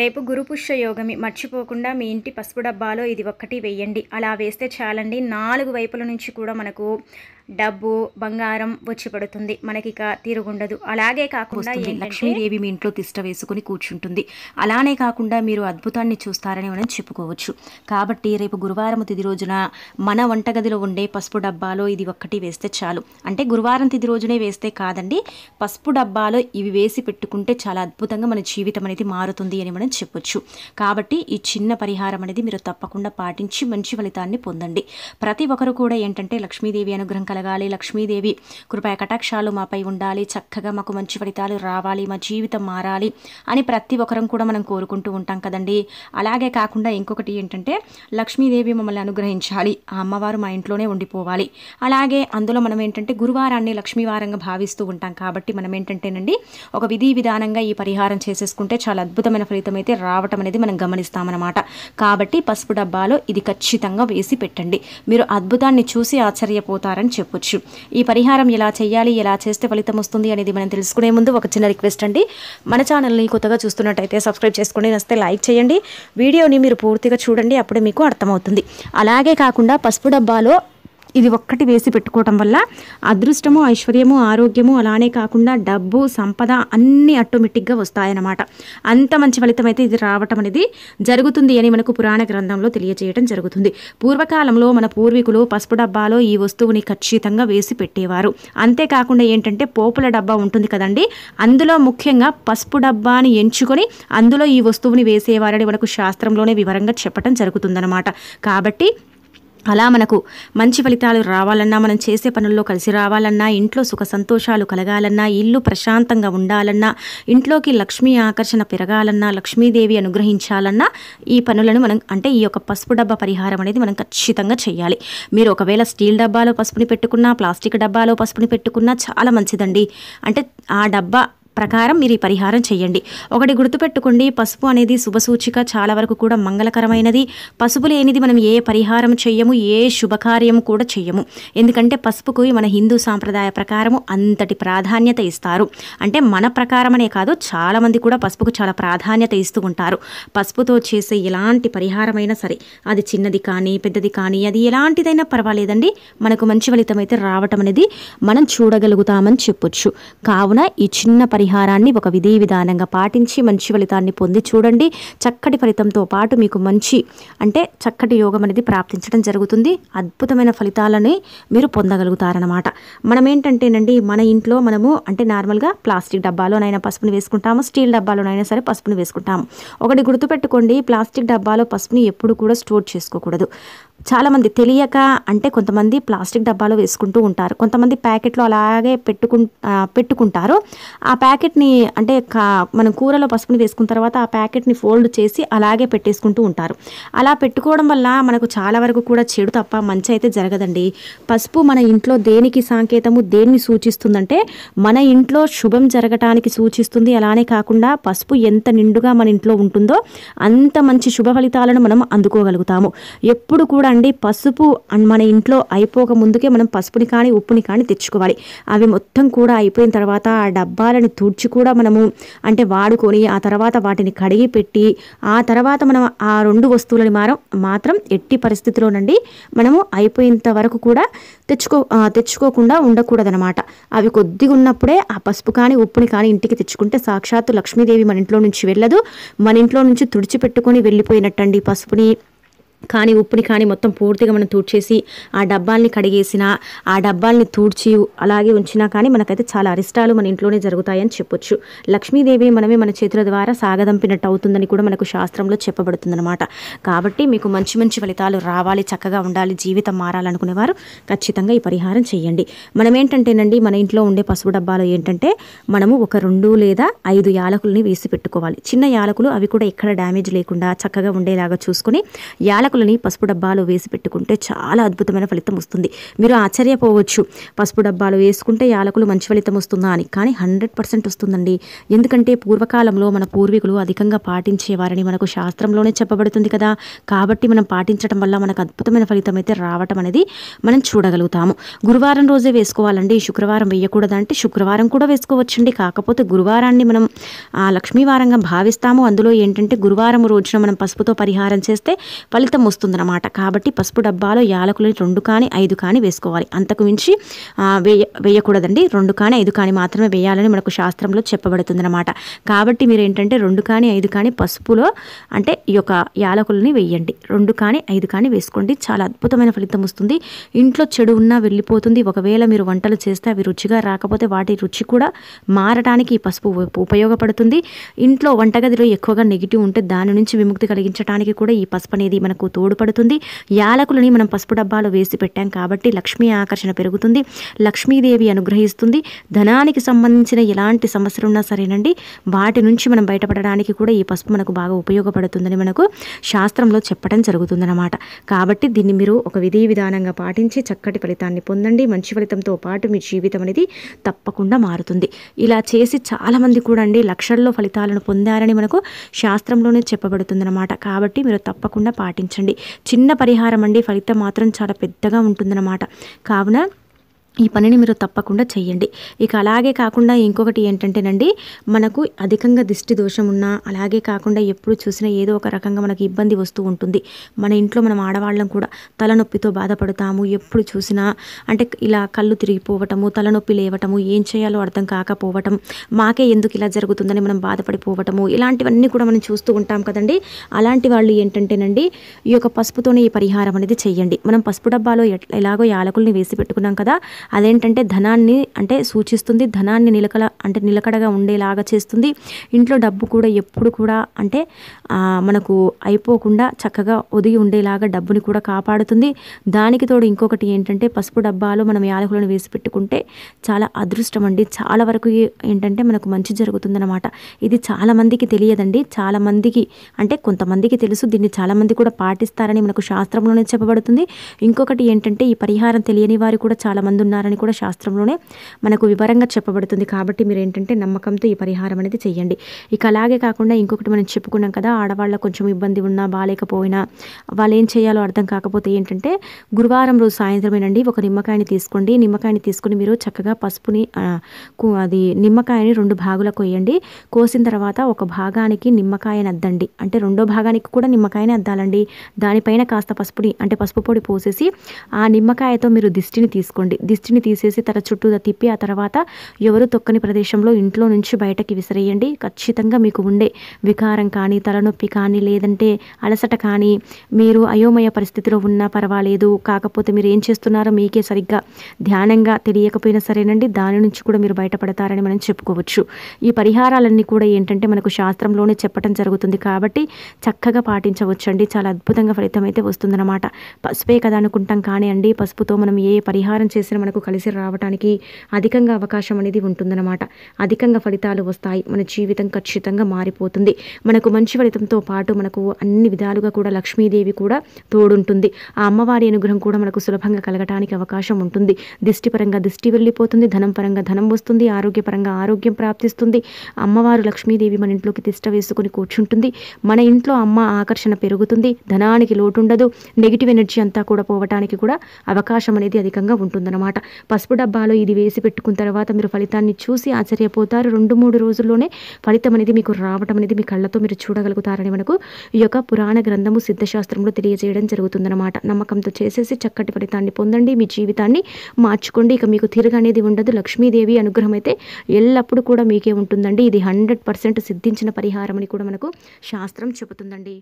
రేపు గురుపుష్య యోగమి మర్చిపోకుండా మీ ఇంటి పసుపు డబ్బాలో ఇది ఒక్కటి వేయండి అలా వేస్తే చాలండి నాలుగు వైపుల నుంచి కూడా మనకు డబ్బు బంగారం వచ్చి పడుతుంది ఇక తిరుగుండదు అలాగే కాకుండా లక్ష్మీదేవి మీ ఇంట్లో తిష్ట వేసుకుని కూర్చుంటుంది అలానే కాకుండా మీరు అద్భుతాన్ని చూస్తారని మనం చెప్పుకోవచ్చు కాబట్టి రేపు గురువారం తిది రోజున మన వంటగదిలో ఉండే పసుపు డబ్బాలో ఇది ఒక్కటి వేస్తే చాలు అంటే గురువారం తిది రోజునే వేస్తే కాదండి పసుపు డబ్బాలో ఇవి వేసి పెట్టుకుంటే చాలా అద్భుతంగా మన జీవితం అనేది మారుతుంది అని పరిహారం చెప్పొచ్చు కాబట్టి ఈ చిన్న పరిహారం అనేది మీరు తప్పకుండా పాటించి మంచి ఫలితాన్ని పొందండి ప్రతి ఒక్కరు కూడా ఏంటంటే లక్ష్మీదేవి అనుగ్రహం కలగాలి లక్ష్మీదేవి కృపయ కటాక్షాలు మాపై ఉండాలి చక్కగా మాకు మంచి ఫలితాలు రావాలి మా జీవితం మారాలి అని ప్రతి ఒక్కరం కూడా మనం కోరుకుంటూ ఉంటాం కదండి అలాగే కాకుండా ఇంకొకటి ఏంటంటే లక్ష్మీదేవి మమ్మల్ని అనుగ్రహించాలి ఆ అమ్మవారు మా ఇంట్లోనే ఉండిపోవాలి అలాగే అందులో మనం ఏంటంటే గురువారాన్ని లక్ష్మీవారంగా భావిస్తూ ఉంటాం కాబట్టి మనం ఏంటంటేనండి ఒక విధి విధానంగా ఈ పరిహారం చేసేసుకుంటే చాలా అద్భుతమైన ఫలితం ఫలితం అయితే రావటం అనేది మనం గమనిస్తామన్నమాట కాబట్టి పసుపు డబ్బాలో ఇది ఖచ్చితంగా వేసి పెట్టండి మీరు అద్భుతాన్ని చూసి ఆశ్చర్యపోతారని చెప్పొచ్చు ఈ పరిహారం ఎలా చేయాలి ఎలా చేస్తే ఫలితం వస్తుంది అనేది మనం తెలుసుకునే ముందు ఒక చిన్న రిక్వెస్ట్ అండి మన ఛానల్ని కొత్తగా చూస్తున్నట్టయితే సబ్స్క్రైబ్ చేసుకోండి నస్తే లైక్ చేయండి వీడియోని మీరు పూర్తిగా చూడండి అప్పుడే మీకు అర్థమవుతుంది అలాగే కాకుండా పసుపు డబ్బాలో ఇది ఒక్కటి వేసి పెట్టుకోవటం వల్ల అదృష్టము ఐశ్వర్యము ఆరోగ్యము అలానే కాకుండా డబ్బు సంపద అన్నీ ఆటోమేటిక్గా వస్తాయన్నమాట అంత మంచి ఫలితం అయితే ఇది రావటం అనేది జరుగుతుంది అని మనకు పురాణ గ్రంథంలో తెలియజేయడం జరుగుతుంది పూర్వకాలంలో మన పూర్వీకులు పసుపు డబ్బాలో ఈ వస్తువుని ఖచ్చితంగా వేసి పెట్టేవారు అంతేకాకుండా ఏంటంటే పోపుల డబ్బా ఉంటుంది కదండి అందులో ముఖ్యంగా పసుపు డబ్బాని ఎంచుకొని అందులో ఈ వస్తువుని వేసేవారని మనకు శాస్త్రంలోనే వివరంగా చెప్పడం జరుగుతుందన్నమాట కాబట్టి అలా మనకు మంచి ఫలితాలు రావాలన్నా మనం చేసే పనుల్లో కలిసి రావాలన్నా ఇంట్లో సుఖ సంతోషాలు కలగాలన్నా ఇల్లు ప్రశాంతంగా ఉండాలన్నా ఇంట్లోకి లక్ష్మీ ఆకర్షణ పెరగాలన్నా లక్ష్మీదేవి అనుగ్రహించాలన్నా ఈ పనులను మనం అంటే ఈ యొక్క పసుపు డబ్బా పరిహారం అనేది మనం ఖచ్చితంగా చేయాలి మీరు ఒకవేళ స్టీల్ డబ్బాలో పసుపుని పెట్టుకున్నా ప్లాస్టిక్ డబ్బాలో పసుపుని పెట్టుకున్నా చాలా మంచిదండి అంటే ఆ డబ్బా ప్రకారం మీరు ఈ పరిహారం చేయండి ఒకటి గుర్తుపెట్టుకోండి పసుపు అనేది శుభసూచిక చాలా వరకు కూడా మంగళకరమైనది పసుపు లేనిది మనం ఏ పరిహారం చెయ్యము ఏ శుభకార్యం కూడా చెయ్యము ఎందుకంటే పసుపుకు మన హిందూ సాంప్రదాయ ప్రకారము అంతటి ప్రాధాన్యత ఇస్తారు అంటే మన ప్రకారమనే కాదు చాలామంది కూడా పసుపుకు చాలా ప్రాధాన్యత ఇస్తూ ఉంటారు పసుపుతో చేసే ఎలాంటి పరిహారమైనా సరే అది చిన్నది కానీ పెద్దది కానీ అది ఎలాంటిదైనా పర్వాలేదండి మనకు మంచి ఫలితం అయితే రావటం అనేది మనం చూడగలుగుతామని చెప్పొచ్చు కావున ఈ చిన్న పరిహారం పరిహారాన్ని ఒక విధి విధానంగా పాటించి మంచి ఫలితాన్ని పొంది చూడండి చక్కటి ఫలితంతో పాటు మీకు మంచి అంటే చక్కటి యోగం అనేది ప్రాప్తించడం జరుగుతుంది అద్భుతమైన ఫలితాలని మీరు పొందగలుగుతారనమాట మనం ఏంటంటేనండి మన ఇంట్లో మనము అంటే నార్మల్గా ప్లాస్టిక్ డబ్బాలోనైనా పసుపుని వేసుకుంటాము స్టీల్ డబ్బాలోనైనా సరే పసుపుని వేసుకుంటాము ఒకటి గుర్తుపెట్టుకోండి ప్లాస్టిక్ డబ్బాలో పసుపుని ఎప్పుడు కూడా స్టోర్ చేసుకోకూడదు చాలామంది తెలియక అంటే కొంతమంది ప్లాస్టిక్ డబ్బాలో వేసుకుంటూ ఉంటారు కొంతమంది ప్యాకెట్లో అలాగే పెట్టుకు పెట్టుకుంటారు ఆ ప్యాకెట్ ప్యాకెట్ని అంటే కా మనం కూరలో పసుపుని వేసుకున్న తర్వాత ఆ ప్యాకెట్ని ఫోల్డ్ చేసి అలాగే పెట్టేసుకుంటూ ఉంటారు అలా పెట్టుకోవడం వల్ల మనకు చాలా వరకు కూడా చెడు తప్ప మంచి అయితే జరగదండి పసుపు మన ఇంట్లో దేనికి సంకేతము దేన్ని సూచిస్తుందంటే మన ఇంట్లో శుభం జరగటానికి సూచిస్తుంది అలానే కాకుండా పసుపు ఎంత నిండుగా మన ఇంట్లో ఉంటుందో అంత మంచి శుభ ఫలితాలను మనం అందుకోగలుగుతాము ఎప్పుడు కూడా అండి పసుపు మన ఇంట్లో అయిపోక ముందుకే మనం పసుపుని కానీ ఉప్పుని కానీ తెచ్చుకోవాలి అవి మొత్తం కూడా అయిపోయిన తర్వాత ఆ డబ్బాలను తుడిచి కూడా మనము అంటే వాడుకొని ఆ తర్వాత వాటిని కడిగి పెట్టి ఆ తర్వాత మనం ఆ రెండు వస్తువులని మారం మాత్రం ఎట్టి పరిస్థితిలోనండి మనము అయిపోయేంత వరకు కూడా తెచ్చుకో తెచ్చుకోకుండా ఉండకూడదనమాట అవి కొద్దిగా ఉన్నప్పుడే ఆ పసుపు కానీ ఉప్పుని కానీ ఇంటికి తెచ్చుకుంటే సాక్షాత్తు లక్ష్మీదేవి మన ఇంట్లో నుంచి వెళ్ళదు మన ఇంట్లో నుంచి తుడిచిపెట్టుకొని వెళ్ళిపోయినట్టండి పసుపుని కానీ ఉప్పుని కానీ మొత్తం పూర్తిగా మనం తూడ్చేసి ఆ డబ్బాల్ని కడిగేసిన ఆ డబ్బాల్ని తూడ్చి అలాగే ఉంచినా కానీ మనకైతే చాలా అరిష్టాలు మన ఇంట్లోనే జరుగుతాయని చెప్పొచ్చు లక్ష్మీదేవి మనమే మన చేతుల ద్వారా సాగదంపినట్టు అవుతుందని కూడా మనకు శాస్త్రంలో చెప్పబడుతుందన్నమాట కాబట్టి మీకు మంచి మంచి ఫలితాలు రావాలి చక్కగా ఉండాలి జీవితం మారాలనుకునేవారు ఖచ్చితంగా ఈ పరిహారం చేయండి మనం ఏంటంటేనండి మన ఇంట్లో ఉండే పసుపు డబ్బాలు ఏంటంటే మనము ఒక రెండు లేదా ఐదు యాలకులని వేసి పెట్టుకోవాలి చిన్న యాలకులు అవి కూడా ఎక్కడ డ్యామేజ్ లేకుండా చక్కగా ఉండేలాగా చూసుకుని యాలకులు ఆకులని పసుపు డబ్బాలో వేసి పెట్టుకుంటే చాలా అద్భుతమైన ఫలితం వస్తుంది మీరు ఆశ్చర్యపోవచ్చు పసుపు డబ్బాలో వేసుకుంటే యాలకులు మంచి ఫలితం వస్తుందా అని కానీ హండ్రెడ్ పర్సెంట్ వస్తుందండి ఎందుకంటే పూర్వకాలంలో మన పూర్వీకులు అధికంగా పాటించేవారని మనకు శాస్త్రంలోనే చెప్పబడుతుంది కదా కాబట్టి మనం పాటించడం వల్ల మనకు అద్భుతమైన ఫలితం అయితే రావటం అనేది మనం చూడగలుగుతాము గురువారం రోజే వేసుకోవాలండి శుక్రవారం వేయకూడదంటే శుక్రవారం కూడా వేసుకోవచ్చండి కాకపోతే గురువారాన్ని మనం లక్ష్మీవారంగా భావిస్తాము అందులో ఏంటంటే గురువారం రోజున మనం పసుపుతో పరిహారం చేస్తే ఫలితం వస్తుంది వస్తుందన్నమాట కాబట్టి పసుపు డబ్బాలో యాలకులని రెండు కానీ ఐదు కానీ వేసుకోవాలి అంతకు మించి వేయ వేయకూడదండి రెండు కానీ ఐదు కానీ మాత్రమే వేయాలని మనకు శాస్త్రంలో చెప్పబడుతుందన్నమాట కాబట్టి మీరు ఏంటంటే రెండు కానీ ఐదు కానీ పసుపులో అంటే ఈ యొక్క యాలకులని వేయండి రెండు కానీ ఐదు కానీ వేసుకోండి చాలా అద్భుతమైన ఫలితం వస్తుంది ఇంట్లో చెడు ఉన్నా వెళ్ళిపోతుంది ఒకవేళ మీరు వంటలు చేస్తే అవి రుచిగా రాకపోతే వాటి రుచి కూడా మారడానికి ఈ పసుపు ఉపయోగపడుతుంది ఇంట్లో వంటగదిలో ఎక్కువగా నెగిటివ్ ఉంటే దాని నుంచి విముక్తి కలిగించడానికి కూడా ఈ పసుపు అనేది మనకు మనకు తోడ్పడుతుంది యాలకులని మనం పసుపు డబ్బాలో వేసి పెట్టాం కాబట్టి లక్ష్మీ ఆకర్షణ పెరుగుతుంది లక్ష్మీదేవి అనుగ్రహిస్తుంది ధనానికి సంబంధించిన ఎలాంటి సమస్యలు ఉన్నా సరేనండి వాటి నుంచి మనం బయటపడడానికి కూడా ఈ పసుపు మనకు బాగా ఉపయోగపడుతుందని మనకు శాస్త్రంలో చెప్పడం జరుగుతుందన్నమాట కాబట్టి దీన్ని మీరు ఒక విధి విధానంగా పాటించి చక్కటి ఫలితాన్ని పొందండి మంచి ఫలితంతో పాటు మీ జీవితం అనేది తప్పకుండా మారుతుంది ఇలా చేసి చాలామంది కూడా అండి లక్షల్లో ఫలితాలను పొందారని మనకు శాస్త్రంలోనే చెప్పబడుతుందన్నమాట కాబట్టి మీరు తప్పకుండా పాటించాలి ఆలోచించండి చిన్న పరిహారం అండి ఫలితం మాత్రం చాలా పెద్దగా ఉంటుందన్నమాట కావున ఈ పనిని మీరు తప్పకుండా చేయండి ఇక అలాగే కాకుండా ఇంకొకటి ఏంటంటేనండి మనకు అధికంగా దిష్టి దోషం ఉన్నా అలాగే కాకుండా ఎప్పుడు చూసినా ఏదో ఒక రకంగా మనకి ఇబ్బంది వస్తూ ఉంటుంది మన ఇంట్లో మనం ఆడవాళ్ళం కూడా తలనొప్పితో బాధపడతాము ఎప్పుడు చూసినా అంటే ఇలా కళ్ళు తిరిగిపోవటము తలనొప్పి లేవటము ఏం చేయాలో అర్థం కాకపోవటం మాకే ఎందుకు ఇలా జరుగుతుందని మనం బాధపడిపోవటము ఇలాంటివన్నీ కూడా మనం చూస్తూ ఉంటాం కదండి అలాంటి వాళ్ళు ఏంటంటేనండి ఈ యొక్క పసుపుతోనే ఈ పరిహారం అనేది చేయండి మనం పసుపు డబ్బాలో ఎలాగో యాలకుల్ని వేసి పెట్టుకున్నాం కదా అదేంటంటే ధనాన్ని అంటే సూచిస్తుంది ధనాన్ని నిలకడ అంటే నిలకడగా ఉండేలాగా చేస్తుంది ఇంట్లో డబ్బు కూడా ఎప్పుడు కూడా అంటే మనకు అయిపోకుండా చక్కగా ఒదిగి ఉండేలాగా డబ్బుని కూడా కాపాడుతుంది దానికి తోడు ఇంకొకటి ఏంటంటే పసుపు డబ్బాలో మనం యాలకులను వేసి పెట్టుకుంటే చాలా అదృష్టం అండి చాలా వరకు ఏంటంటే మనకు మంచి జరుగుతుందన్నమాట ఇది చాలామందికి తెలియదండి చాలామందికి అంటే కొంతమందికి తెలుసు దీన్ని చాలామంది కూడా పాటిస్తారని మనకు శాస్త్రంలోనే చెప్పబడుతుంది ఇంకొకటి ఏంటంటే ఈ పరిహారం తెలియని వారు కూడా చాలామంది ఉన్నారు ఉన్నారని కూడా శాస్త్రంలోనే మనకు వివరంగా చెప్పబడుతుంది కాబట్టి మీరు ఏంటంటే నమ్మకంతో ఈ పరిహారం అనేది చేయండి ఇక అలాగే కాకుండా ఇంకొకటి మనం చెప్పుకున్నాం కదా ఆడవాళ్ళ కొంచెం ఇబ్బంది ఉన్నా బాగాలేకపోయినా వాళ్ళు ఏం చేయాలో అర్థం కాకపోతే ఏంటంటే గురువారం రోజు సాయంత్రమేనండి ఒక నిమ్మకాయని తీసుకోండి నిమ్మకాయని తీసుకుని మీరు చక్కగా పసుపుని అది నిమ్మకాయని రెండు భాగులకు వేయండి కోసిన తర్వాత ఒక భాగానికి నిమ్మకాయని అద్దండి అంటే రెండో భాగానికి కూడా నిమ్మకాయని అద్దాలండి దానిపైన కాస్త పసుపుని అంటే పసుపు పొడి పోసేసి ఆ నిమ్మకాయతో మీరు దిష్టిని తీసుకోండి దిష్టిని తీసేసి తన చుట్టూ తిప్పి ఆ తర్వాత ఎవరు తొక్కని ప్రదేశంలో ఇంట్లో నుంచి బయటకి విసిరేయండి ఖచ్చితంగా మీకు ఉండే వికారం కానీ తలనొప్పి కానీ లేదంటే అలసట కానీ మీరు అయోమయ పరిస్థితిలో ఉన్నా పర్వాలేదు కాకపోతే మీరు ఏం చేస్తున్నారో మీకే సరిగ్గా ధ్యానంగా తెలియకపోయినా సరేనండి దాని నుంచి కూడా మీరు బయటపడతారని మనం చెప్పుకోవచ్చు ఈ పరిహారాలన్నీ కూడా ఏంటంటే మనకు శాస్త్రంలోనే చెప్పడం జరుగుతుంది కాబట్టి చక్కగా పాటించవచ్చండి చాలా అద్భుతంగా ఫలితం అయితే వస్తుందన్నమాట పసుపే కదా అనుకుంటాం కానీ అండి పసుపుతో మనం ఏ పరిహారం చేసినా మనకు కలిసి రావటానికి అధికంగా అవకాశం అనేది ఉంటుందన్నమాట అధికంగా ఫలితాలు వస్తాయి మన జీవితం ఖచ్చితంగా మారిపోతుంది మనకు మంచి ఫలితంతో పాటు మనకు అన్ని విధాలుగా కూడా లక్ష్మీదేవి కూడా తోడుంటుంది ఆ అమ్మవారి అనుగ్రహం కూడా మనకు సులభంగా కలగటానికి అవకాశం ఉంటుంది దిష్టిపరంగా దిష్టి వెళ్ళిపోతుంది ధనం పరంగా ధనం వస్తుంది ఆరోగ్యపరంగా ఆరోగ్యం ప్రాప్తిస్తుంది అమ్మవారు లక్ష్మీదేవి మన ఇంట్లోకి తిష్ట వేసుకుని కూర్చుంటుంది మన ఇంట్లో అమ్మ ఆకర్షణ పెరుగుతుంది ధనానికి లోటుండదు నెగిటివ్ ఎనర్జీ అంతా కూడా పోవటానికి కూడా అవకాశం అనేది అధికంగా ఉంటుందన్నమాట అనమాట పసుపు డబ్బాలో ఇది వేసి పెట్టుకున్న తర్వాత మీరు ఫలితాన్ని చూసి ఆశ్చర్యపోతారు రెండు మూడు రోజుల్లోనే ఫలితం అనేది మీకు రావటం అనేది మీ కళ్ళతో మీరు చూడగలుగుతారని మనకు ఈ యొక్క పురాణ గ్రంథము సిద్ధశాస్త్రంలో తెలియజేయడం జరుగుతుందన్నమాట నమ్మకంతో చేసేసి చక్కటి ఫలితాన్ని పొందండి మీ జీవితాన్ని మార్చుకోండి ఇక మీకు తిరుగు అనేది ఉండదు లక్ష్మీదేవి అనుగ్రహం అయితే ఎల్లప్పుడూ కూడా మీకే ఉంటుందండి ఇది హండ్రెడ్ పర్సెంట్ సిద్ధించిన పరిహారం అని కూడా మనకు శాస్త్రం చెబుతుందండి